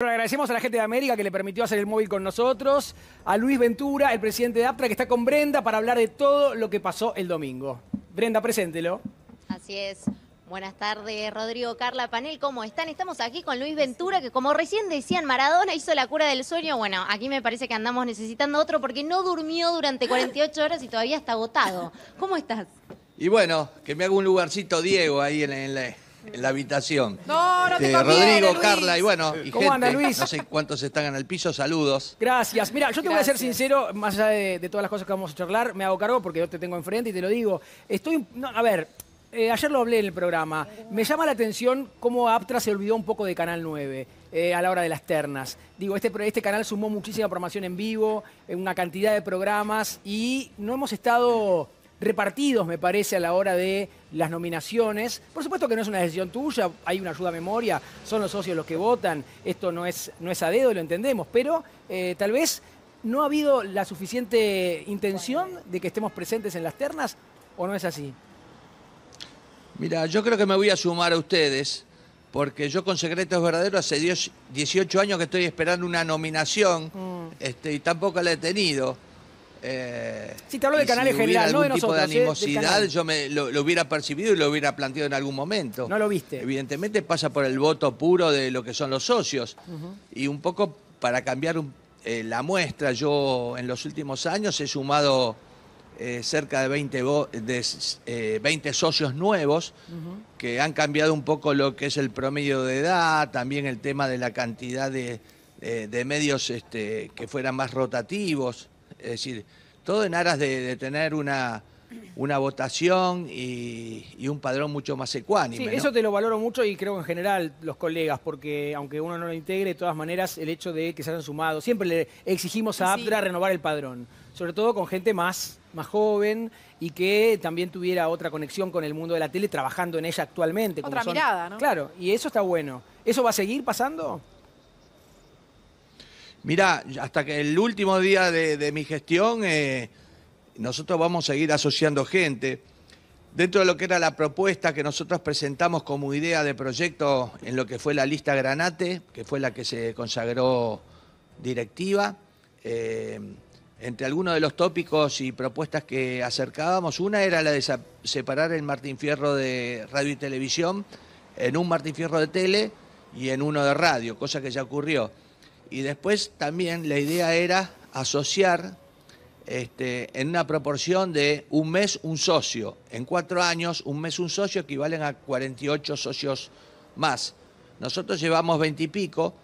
Bueno, agradecemos a la gente de América que le permitió hacer el móvil con nosotros, a Luis Ventura, el presidente de APTRA, que está con Brenda para hablar de todo lo que pasó el domingo. Brenda, preséntelo. Así es. Buenas tardes, Rodrigo, Carla, Panel, ¿cómo están? Estamos aquí con Luis Ventura, que como recién decían, Maradona hizo la cura del sueño. Bueno, aquí me parece que andamos necesitando otro porque no durmió durante 48 horas y todavía está agotado. ¿Cómo estás? Y bueno, que me haga un lugarcito Diego ahí en, en la en la habitación. No, no te este, Rodrigo, Carla y bueno, y gente, anda, Luis? no sé cuántos están en el piso, saludos. Gracias. Mira, yo te voy a ser sincero, más allá de, todas las cosas que vamos a charlar, me hago cargo porque yo te tengo enfrente y te lo digo. Estoy, a ver, eh, ayer lo hablé en el programa. Me llama la atención cómo Aptra se olvidó un poco de Canal 9 eh, a la hora de las ternas. Digo, este, este canal sumó muchísima programación en vivo, eh, una cantidad de programas y no hemos estado repartidos, me parece, a la hora de las nominaciones. Por supuesto que no es una decisión tuya, hay una ayuda a memoria, son los socios los que votan, esto no es, no es a dedo, lo entendemos, pero eh, tal vez no ha habido la suficiente intención de que estemos presentes en las ternas, ¿o no es así? Mira, yo creo que me voy a sumar a ustedes, porque yo con Secretos Verdaderos hace 18 años que estoy esperando una nominación mm. este, y tampoco la he tenido. Eh, te hablo de canales si no de ¿eh? de animosidad, yo lo, hubiera percibido y lo hubiera planteado en algún momento. No lo viste. Evidentemente pasa por el voto puro de lo que son los socios. Y un poco para cambiar eh, la muestra, yo en los últimos años he sumado eh, cerca de 20, de, socios nuevos que han cambiado un poco lo que es el promedio de edad, también el tema de la cantidad de, medios este, que fueran más rotativos. Es decir, todo en aras de, tener una, una votación y, un padrón mucho más ecuánime. Sí, eso te lo valoro mucho y creo en general los colegas, porque aunque uno no lo integre, de todas maneras el hecho de que se hayan sumado, siempre le exigimos a APRA renovar el padrón, sobre todo con gente más, más joven y que también tuviera otra conexión con el mundo de la tele trabajando en ella actualmente. Otra mirada, ¿no? Claro, y eso está bueno. ¿Eso va a seguir pasando? Mira, hasta que el último día de, mi gestión, eh, nosotros vamos a seguir asociando gente. Dentro de lo que era la propuesta que nosotros presentamos como idea de proyecto en lo que fue la lista Granate, que fue la que se consagró directiva, eh, entre algunos de los tópicos y propuestas que acercábamos, una era la de separar el Martín Fierro de radio y televisión en un Martín Fierro de tele y en uno de radio, cosa que ya ocurrió. Y después también la idea era asociar este, en una proporción de un mes un socio. En cuatro años, un mes un socio equivalen a 48 socios más. Nosotros llevamos 20 y pico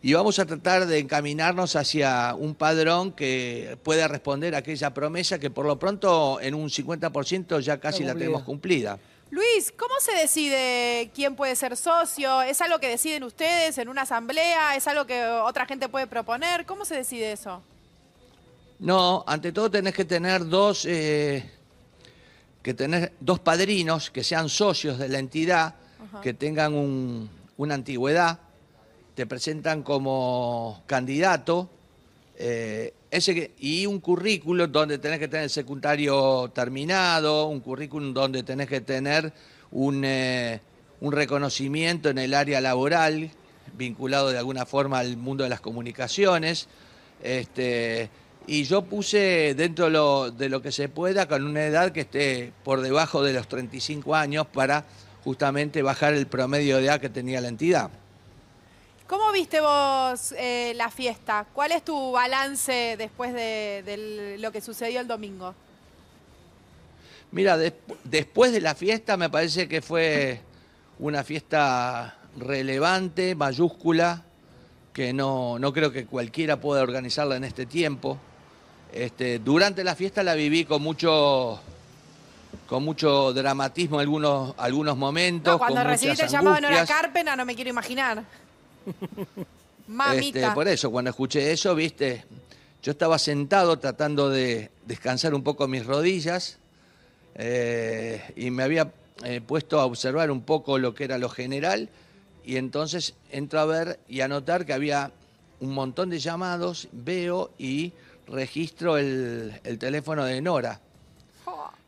y vamos a tratar de encaminarnos hacia un padrón que pueda responder a aquella promesa que por lo pronto en un 50% ya casi la tenemos cumplida. Luis, ¿cómo se decide quién puede ser socio? ¿Es algo que deciden ustedes en una asamblea? ¿Es algo que otra gente puede proponer? ¿Cómo se decide eso? No, ante todo tenés que tener dos, eh, que tener dos padrinos que sean socios de la entidad, que tengan una antigüedad, te presentan como candidato eh, y un currículum donde tenés que tener el secundario terminado, un currículum donde tenés que tener eh, un, reconocimiento en el área laboral, vinculado de alguna forma al mundo de las comunicaciones. Este, y yo puse dentro lo, de lo que se pueda con una edad que esté por debajo de los 35 años para justamente bajar el promedio de edad que tenía la entidad. ¿Cómo viste vos eh, la fiesta? ¿Cuál es tu balance después de, lo que sucedió el domingo? Mira, después de la fiesta me parece que fue una fiesta relevante, mayúscula, que no, no creo que cualquiera pueda organizarla en este tiempo. Este, durante la fiesta la viví con mucho con mucho dramatismo algunos, algunos momentos. cuando recibiste el llamado en hora Carpena no me quiero imaginar. Este, por eso, cuando escuché eso, viste, yo estaba sentado tratando de descansar un poco mis rodillas eh, y me había eh, puesto a observar un poco lo que era lo general y entonces entro a ver y a notar que había un montón de llamados, veo y registro el, el teléfono de Nora.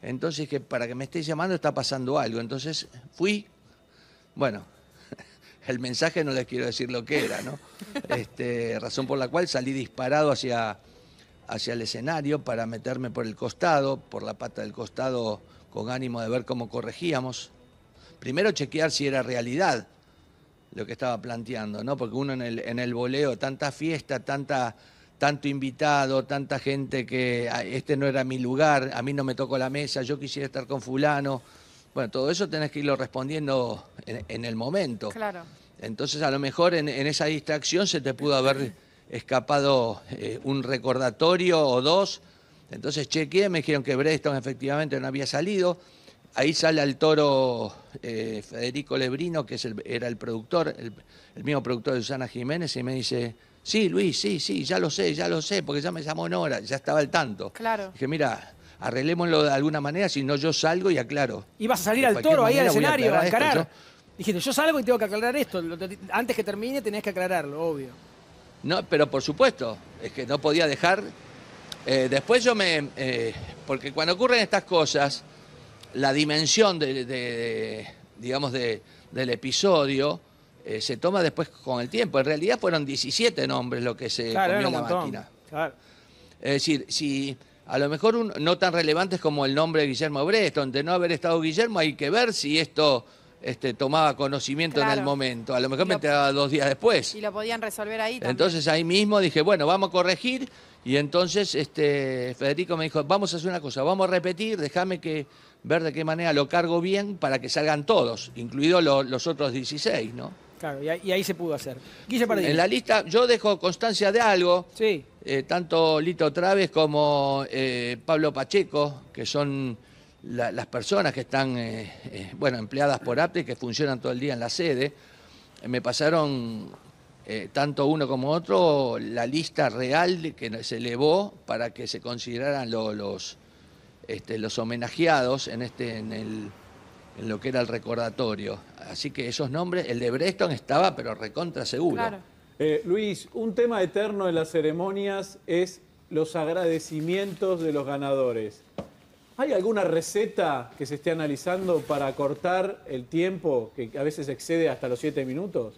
Entonces, que para que me esté llamando está pasando algo. Entonces fui, bueno, el mensaje no les quiero decir lo que era, ¿no? Este, razón por la cual salí disparado hacia, hacia el escenario para meterme por el costado, por la pata del costado, con ánimo de ver cómo corregíamos. Primero chequear si era realidad lo que estaba planteando, ¿no? Porque uno en el, en el voleo, tanta fiesta, tanta, tanto invitado, tanta gente que este no era mi lugar, a mí no me tocó la mesa, yo quisiera estar con fulano bueno, todo eso tenés que irlo respondiendo en, el momento. Claro. Entonces, a lo mejor en, esa distracción se te pudo haber escapado eh, un recordatorio o dos. Entonces chequeé, me dijeron que Breston efectivamente no había salido. Ahí sale al toro eh, Federico Lebrino, que era el productor, el, mismo productor de Susana Jiménez, y me dice, sí, Luis, sí, sí, ya lo sé, ya lo sé, porque ya me llamó Nora, ya estaba al tanto. Claro. Dije, mira, arreglémoslo de alguna manera, si no yo salgo y aclaro. Y vas a salir al toro ahí al escenario, a encarar. yo... Dijiste, yo salgo y tengo que aclarar esto. Antes que termine tenés que aclararlo, obvio. No, pero por supuesto, es que no podía dejar. Eh, después yo me. Eh, porque cuando ocurren estas cosas, la dimensión de, digamos, de, del episodio eh, se toma después con el tiempo. En realidad fueron 17 nombres lo que se comió en la máquina. Claro. Es decir, si a lo mejor no tan relevantes como el nombre de Guillermo Breston. donde no haber estado Guillermo, hay que ver si esto este, tomaba conocimiento en el momento. A lo mejor me enteraba dos días después. Y lo podían resolver ahí también. Entonces ahí mismo dije, bueno, vamos a corregir. Y entonces este, Federico me dijo, vamos a hacer una cosa, vamos a repetir, déjame que ver de qué manera lo cargo bien para que salgan todos, incluidos los otros 16, ¿no? Claro, y ahí, se pudo hacer. En la lista yo dejo constancia de algo. Sí. Eh, tanto Lito Traves como eh, Pablo Pacheco, que son las personas que están eh, bueno, empleadas por APTE, que funcionan todo el día en la sede, me pasaron tanto uno como otro, la lista real que se elevó para que se consideraran los, este, los homenajeados en, este, en el en lo que era el recordatorio. Así que esos nombres, el de Breston estaba, pero recontra seguro. Eh, Luis, un tema eterno en las ceremonias es los agradecimientos de los ganadores. ¿Hay alguna receta que se esté analizando para cortar el tiempo que a veces excede hasta los siete minutos?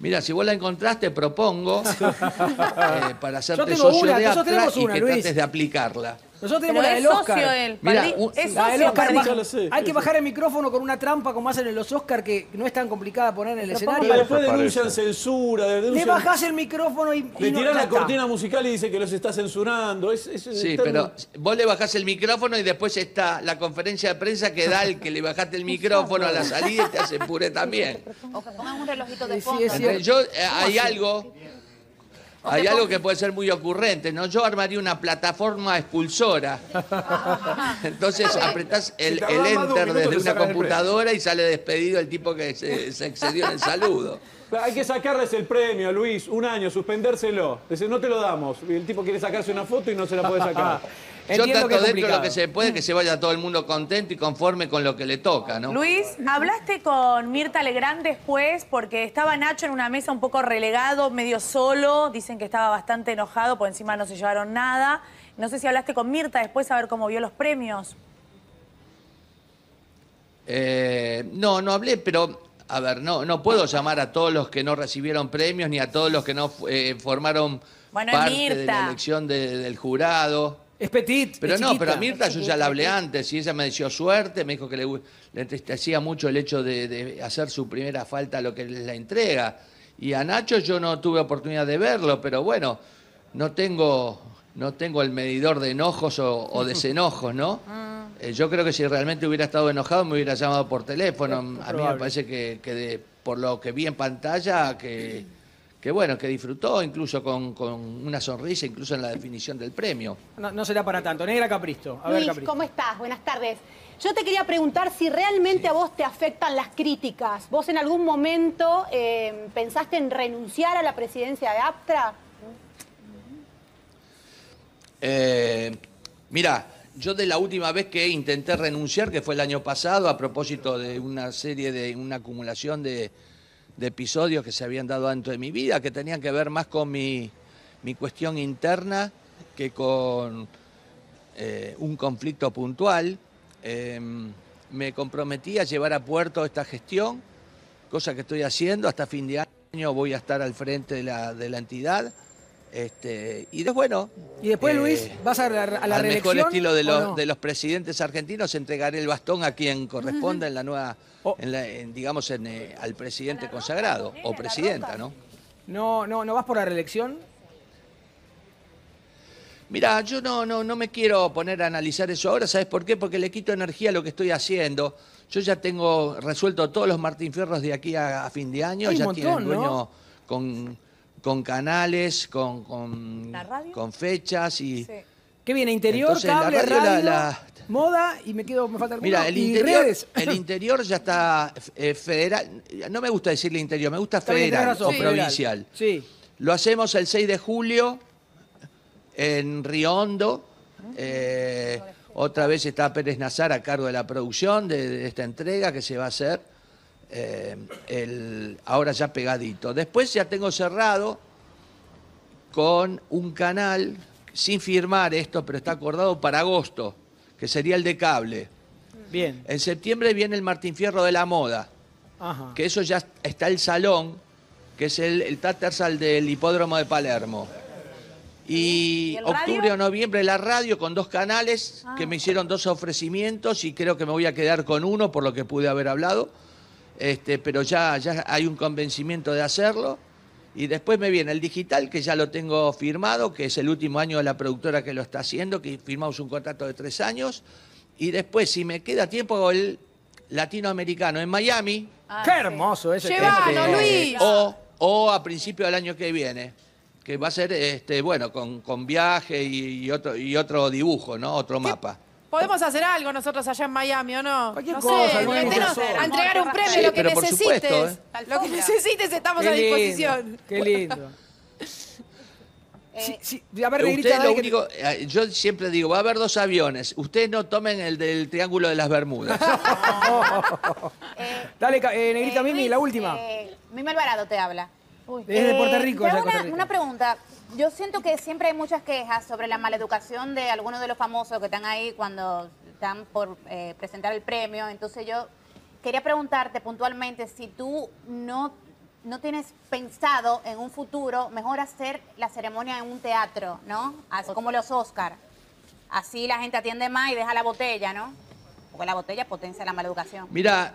Mira, si vos la encontraste, propongo eh, para hacerte socio una, de y que de aplicarla. Nosotros tenemos él. es hay que bajar el micrófono con una trampa como hacen en los Oscar que no es tan complicada poner en el escenario. después denuncian censura, Le bajas el micrófono y, le tiran la cortina musical y dice que los está censurando. Sí, pero vos le bajás el micrófono y después está la conferencia de prensa que da el que le bajaste el micrófono a la salida y te hace puré también. O que pongan un relojito de fondo. Yo, eh, hay algo hay algo que puede ser muy ocurrente, ¿no? Yo armaría una plataforma expulsora. Entonces apretás el, enter desde una computadora y sale despedido el tipo que se, excedió en el saludo. Hay que sacarles el premio, Luis, un año, suspendérselo. Dice, no te lo damos. Y el tipo quiere sacarse una foto y no se la puede sacar. Yo trato dentro lo que se puede que se vaya todo el mundo contento y conforme con lo que le toca, ¿no? Luis, hablaste con Mirta Legrand después porque estaba Nacho en una mesa un poco relegado, medio solo. Dicen que estaba bastante enojado, por pues encima no se llevaron nada. No sé si hablaste con Mirta después a ver cómo vio los premios. Eh, no, no hablé, pero a ver, no, no puedo llamar a todos los que no recibieron premios ni a todos los que no eh, formaron parte de la elección del jurado. Es petit. Pero no, pero a Mirta yo ya la hablé antes y ella me deseó suerte, me dijo que le, le entristecía mucho el hecho de, hacer su primera falta a lo que es la entrega. Y a Nacho yo no tuve oportunidad de verlo, pero bueno, no tengo, no tengo el medidor de enojos o, o desenojos, ¿no? Eh, yo creo que si realmente hubiera estado enojado me hubiera llamado por teléfono. A mí me parece que, que por lo que vi en pantalla que que bueno, que disfrutó incluso con, una sonrisa, incluso en la definición del premio. No, será para tanto. Negra Capristo. A Luis, ¿cómo estás? Buenas tardes. Yo te quería preguntar si realmente a vos te afectan las críticas. ¿Vos en algún momento eh, pensaste en renunciar a la presidencia de APTRA? Eh, mira, yo de la última vez que intenté renunciar, que fue el año pasado, a propósito de una serie de una acumulación de, de episodios que se habían dado antes de mi vida, que tenían que ver más con mi, cuestión interna que con eh, un conflicto puntual. Em, me comprometí a llevar a puerto esta gestión, cosa que estoy haciendo. Hasta fin de año voy a estar al frente de la, de la entidad. Este, y después bueno. Y después, eh, Luis, vas a la, a la al mejor estilo de los, de los presidentes argentinos, entregaré el bastón a quien corresponda en la nueva, digamos, en, eh, al presidente consagrado o presidenta, ¿no? No, no, no vas por la reelección. mira yo no, no, me quiero poner a analizar eso ahora, ¿sabes por qué? Porque le quito energía a lo que estoy haciendo. Yo ya tengo resuelto todos los Martín Fierros de aquí a, fin de año, ya montón, tienen dueño con con canales, con, con, fechas y... ¿Qué viene? Interior, cable, la moda y me quedo, me falta Mira, el interior, el interior ya está eh, federal. No me gusta decirle interior, me gusta federal o provincial. Sí. Lo hacemos el 6 de julio en Riondo. Eh, otra vez está Pérez Nazar a cargo de la producción de esta entrega que se va a hacer. Eh, el, ahora ya pegadito. Después ya tengo cerrado con un canal, sin firmar esto, pero está acordado para agosto, que sería el de cable. Bien. En septiembre viene el Martín Fierro de la Moda, que eso ya está el salón, que es el, el del hipódromo de Palermo. Y, octubre o noviembre la radio con dos canales que ah. me hicieron dos ofrecimientos y creo que me voy a quedar con uno por lo que pude haber hablado este, pero ya, ya hay un convencimiento de hacerlo. Y después me viene el digital, que ya lo tengo firmado, que es el último año de la productora que lo está haciendo, que firmamos un contrato de tres años. Y después, si me queda tiempo, el latinoamericano en Miami. Ah, ¡Qué hermoso ese Luis! Este, o, o a principio del año que viene, que va a ser, este, bueno, con, viaje y, otro, y otro dibujo, ¿no? Otro mapa. Podemos hacer algo nosotros allá en Miami, ¿o no? no sé, meternos a entregar un premio, lo que necesites. ¿eh? Lo que necesites estamos a disposición. qué lindo. Eh, a Usted, lo único, eh, Yo siempre digo, va a haber dos aviones. Ustedes no tomen el del Triángulo de las Bermudas. Dale, Negrita Mimi, la última. Mimi Alvarado te habla. Uy. de Puerto Rico. Rico. una pregunta yo siento que siempre hay muchas quejas sobre la maleducación de algunos de los famosos que están ahí cuando están por eh, presentar el premio. Entonces yo quería preguntarte puntualmente si tú no, no tienes pensado en un futuro mejor hacer la ceremonia en un teatro, ¿no? Así como los Oscar. Así la gente atiende más y deja la botella, ¿no? Porque la botella potencia la maleducación. Mira,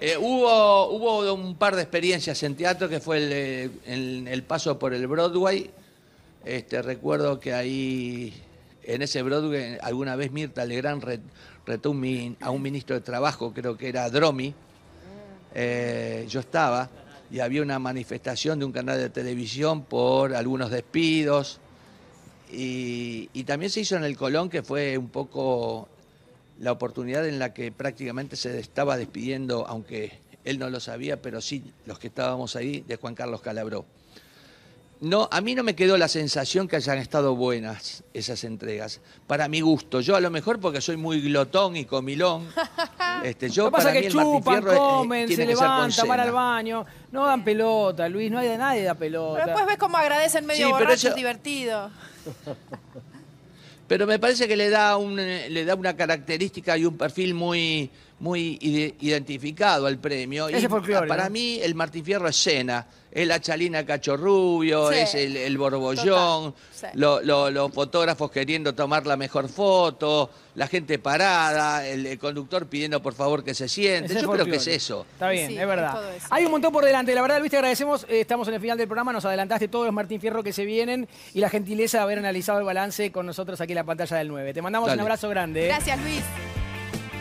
eh, hubo, hubo un par de experiencias en teatro que fue el, eh, el paso por el Broadway este, recuerdo que ahí, en ese Broadway, alguna vez Mirta Legrand retó a un ministro de Trabajo, creo que era Dromi. Eh, yo estaba y había una manifestación de un canal de televisión por algunos despidos. Y, y, también se hizo en el Colón, que fue un poco la oportunidad en la que prácticamente se estaba despidiendo, aunque él no lo sabía, pero sí los que estábamos ahí, de Juan Carlos Calabró. No, a mí no me quedó la sensación que hayan estado buenas esas entregas. Para mi gusto. Yo a lo mejor porque soy muy glotón y comilón. Este, pasa que mí comen, se levantan, van al baño. No dan pelota, Luis, no hay de nadie da Pero pelota. después ves cómo agradecen medio borracho, es divertido. Pero me parece que le da, un, eh, le da una característica y un perfil muy muy identificado al premio. para mí el Martín Fierro es cena, es la chalina cachorrubio, es el, borbollón, los fotógrafos queriendo tomar la mejor foto, la gente parada, el, conductor pidiendo por favor que se siente. Yo creo que es eso. Está bien, es verdad. Hay un montón por delante. La verdad, Luis, te agradecemos. Eh, estamos en el final del programa. Nos adelantaste todos los Martín Fierro que se vienen y la gentileza de haber analizado el balance con nosotros aquí en la pantalla del 9. Te mandamos un abrazo grande. ¿eh? Gracias, Luis.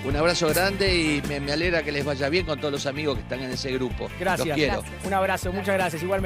Un abrazo grande y me, alegra que les vaya bien con todos los amigos que están en ese grupo. Gracias. Un abrazo, muchas gracias. Igualmente.